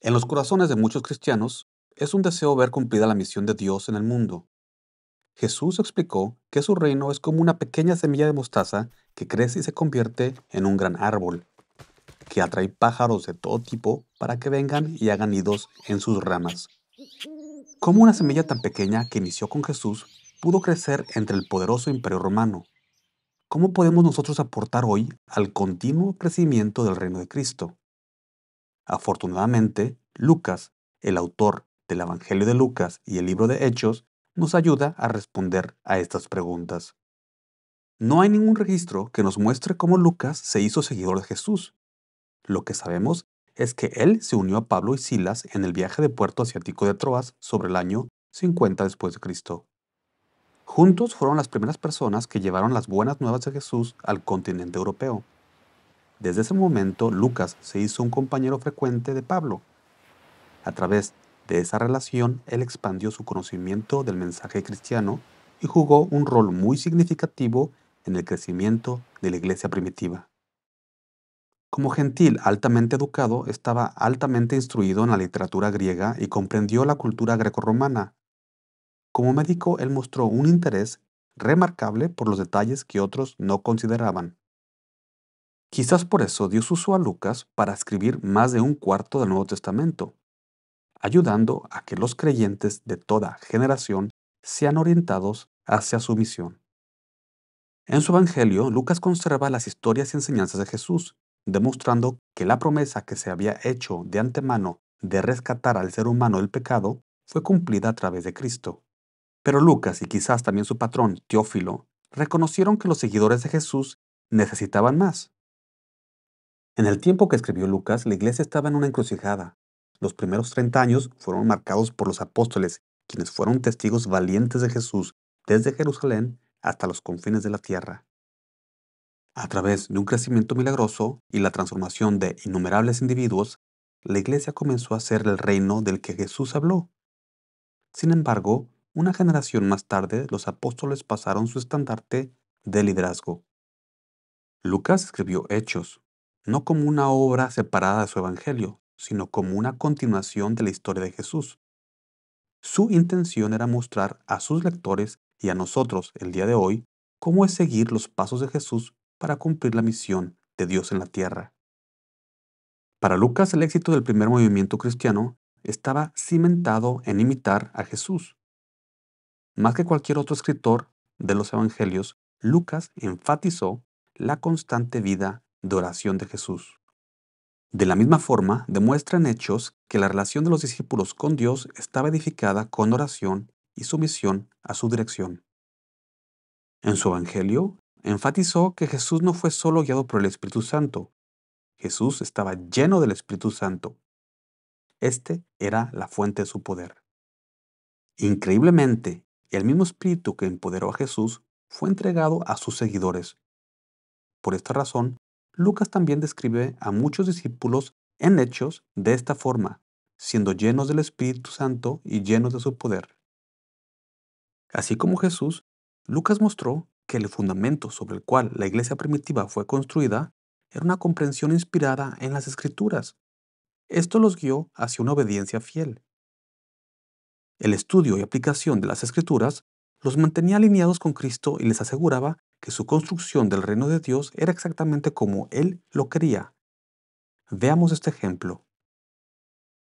En los corazones de muchos cristianos es un deseo ver cumplida la misión de Dios en el mundo. Jesús explicó que su reino es como una pequeña semilla de mostaza que crece y se convierte en un gran árbol, que atrae pájaros de todo tipo para que vengan y hagan nidos en sus ramas. ¿Cómo una semilla tan pequeña que inició con Jesús pudo crecer entre el poderoso imperio romano? ¿Cómo podemos nosotros aportar hoy al continuo crecimiento del reino de Cristo? Afortunadamente, Lucas, el autor del Evangelio de Lucas y el libro de Hechos, nos ayuda a responder a estas preguntas. No hay ningún registro que nos muestre cómo Lucas se hizo seguidor de Jesús. Lo que sabemos es que él se unió a Pablo y Silas en el viaje de puerto asiático de Troas sobre el año 50 después de Cristo. Juntos fueron las primeras personas que llevaron las buenas nuevas de Jesús al continente europeo. Desde ese momento, Lucas se hizo un compañero frecuente de Pablo. A través de esa relación, él expandió su conocimiento del mensaje cristiano y jugó un rol muy significativo en el crecimiento de la iglesia primitiva. Como gentil altamente educado, estaba altamente instruido en la literatura griega y comprendió la cultura grecorromana. Como médico, él mostró un interés remarcable por los detalles que otros no consideraban. Quizás por eso Dios usó a Lucas para escribir más de un cuarto del Nuevo Testamento, ayudando a que los creyentes de toda generación sean orientados hacia su misión. En su Evangelio, Lucas conserva las historias y enseñanzas de Jesús, demostrando que la promesa que se había hecho de antemano de rescatar al ser humano del pecado fue cumplida a través de Cristo. Pero Lucas y quizás también su patrón, Teófilo, reconocieron que los seguidores de Jesús necesitaban más, en el tiempo que escribió Lucas, la iglesia estaba en una encrucijada. Los primeros 30 años fueron marcados por los apóstoles, quienes fueron testigos valientes de Jesús desde Jerusalén hasta los confines de la tierra. A través de un crecimiento milagroso y la transformación de innumerables individuos, la iglesia comenzó a ser el reino del que Jesús habló. Sin embargo, una generación más tarde, los apóstoles pasaron su estandarte de liderazgo. Lucas escribió Hechos, no como una obra separada de su Evangelio, sino como una continuación de la historia de Jesús. Su intención era mostrar a sus lectores y a nosotros el día de hoy cómo es seguir los pasos de Jesús para cumplir la misión de Dios en la tierra. Para Lucas el éxito del primer movimiento cristiano estaba cimentado en imitar a Jesús. Más que cualquier otro escritor de los Evangelios, Lucas enfatizó la constante vida de oración de Jesús. De la misma forma, demuestran hechos que la relación de los discípulos con Dios estaba edificada con oración y sumisión a su dirección. En su Evangelio, enfatizó que Jesús no fue solo guiado por el Espíritu Santo, Jesús estaba lleno del Espíritu Santo. Este era la fuente de su poder. Increíblemente, el mismo Espíritu que empoderó a Jesús fue entregado a sus seguidores. Por esta razón, Lucas también describe a muchos discípulos en hechos de esta forma, siendo llenos del Espíritu Santo y llenos de su poder. Así como Jesús, Lucas mostró que el fundamento sobre el cual la iglesia primitiva fue construida era una comprensión inspirada en las escrituras. Esto los guió hacia una obediencia fiel. El estudio y aplicación de las escrituras los mantenía alineados con Cristo y les aseguraba que su construcción del reino de Dios era exactamente como él lo quería. Veamos este ejemplo.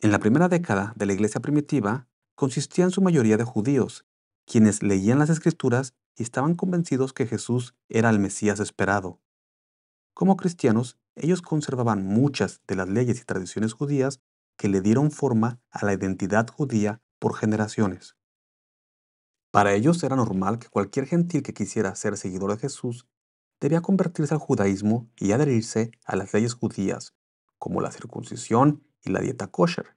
En la primera década de la iglesia primitiva, consistía en su mayoría de judíos, quienes leían las escrituras y estaban convencidos que Jesús era el Mesías esperado. Como cristianos, ellos conservaban muchas de las leyes y tradiciones judías que le dieron forma a la identidad judía por generaciones. Para ellos era normal que cualquier gentil que quisiera ser seguidor de Jesús debía convertirse al judaísmo y adherirse a las leyes judías, como la circuncisión y la dieta kosher.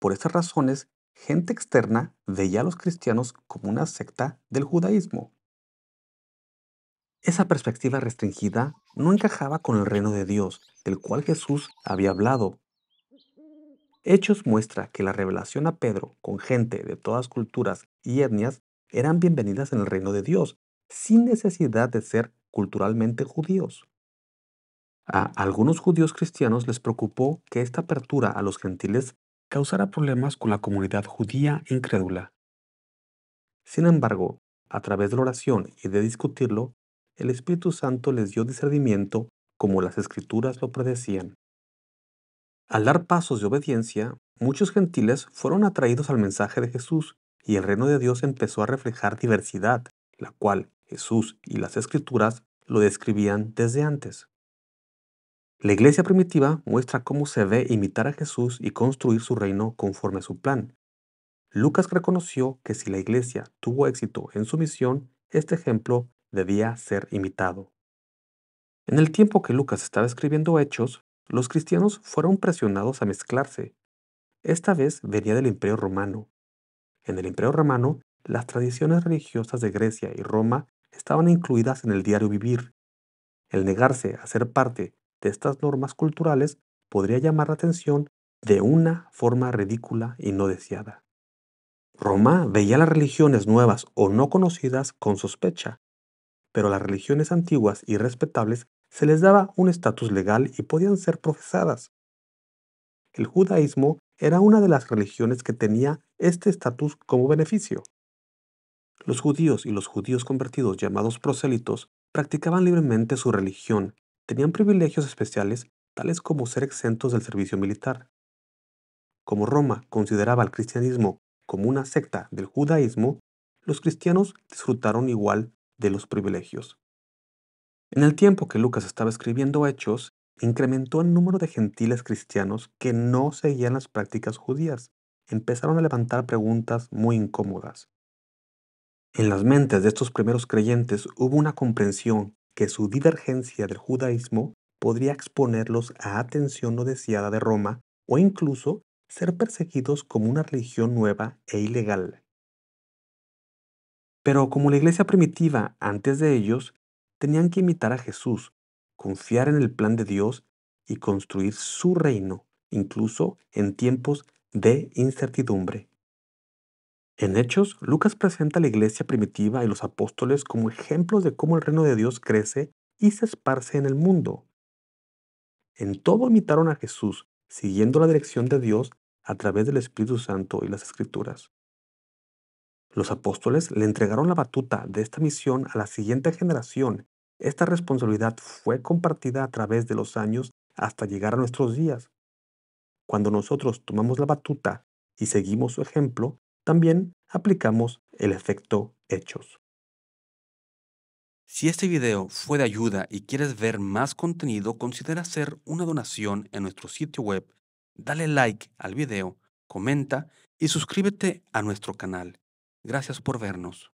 Por estas razones, gente externa veía a los cristianos como una secta del judaísmo. Esa perspectiva restringida no encajaba con el reino de Dios, del cual Jesús había hablado Hechos muestra que la revelación a Pedro con gente de todas culturas y etnias eran bienvenidas en el reino de Dios, sin necesidad de ser culturalmente judíos. A algunos judíos cristianos les preocupó que esta apertura a los gentiles causara problemas con la comunidad judía incrédula. Sin embargo, a través de la oración y de discutirlo, el Espíritu Santo les dio discernimiento como las escrituras lo predecían. Al dar pasos de obediencia, muchos gentiles fueron atraídos al mensaje de Jesús y el reino de Dios empezó a reflejar diversidad, la cual Jesús y las escrituras lo describían desde antes. La iglesia primitiva muestra cómo se ve imitar a Jesús y construir su reino conforme a su plan. Lucas reconoció que si la iglesia tuvo éxito en su misión, este ejemplo debía ser imitado. En el tiempo que Lucas estaba escribiendo Hechos, los cristianos fueron presionados a mezclarse. Esta vez venía del Imperio Romano. En el Imperio Romano, las tradiciones religiosas de Grecia y Roma estaban incluidas en el diario vivir. El negarse a ser parte de estas normas culturales podría llamar la atención de una forma ridícula y no deseada. Roma veía las religiones nuevas o no conocidas con sospecha, pero las religiones antiguas y respetables se les daba un estatus legal y podían ser profesadas. El judaísmo era una de las religiones que tenía este estatus como beneficio. Los judíos y los judíos convertidos llamados prosélitos practicaban libremente su religión, tenían privilegios especiales tales como ser exentos del servicio militar. Como Roma consideraba al cristianismo como una secta del judaísmo, los cristianos disfrutaron igual de los privilegios. En el tiempo que Lucas estaba escribiendo Hechos, incrementó el número de gentiles cristianos que no seguían las prácticas judías. Empezaron a levantar preguntas muy incómodas. En las mentes de estos primeros creyentes hubo una comprensión que su divergencia del judaísmo podría exponerlos a atención no deseada de Roma o incluso ser perseguidos como una religión nueva e ilegal. Pero como la iglesia primitiva antes de ellos tenían que imitar a Jesús, confiar en el plan de Dios y construir su reino, incluso en tiempos de incertidumbre. En Hechos, Lucas presenta a la iglesia primitiva y los apóstoles como ejemplos de cómo el reino de Dios crece y se esparce en el mundo. En todo imitaron a Jesús, siguiendo la dirección de Dios a través del Espíritu Santo y las Escrituras. Los apóstoles le entregaron la batuta de esta misión a la siguiente generación esta responsabilidad fue compartida a través de los años hasta llegar a nuestros días. Cuando nosotros tomamos la batuta y seguimos su ejemplo, también aplicamos el efecto hechos. Si este video fue de ayuda y quieres ver más contenido, considera hacer una donación en nuestro sitio web. Dale like al video, comenta y suscríbete a nuestro canal. Gracias por vernos.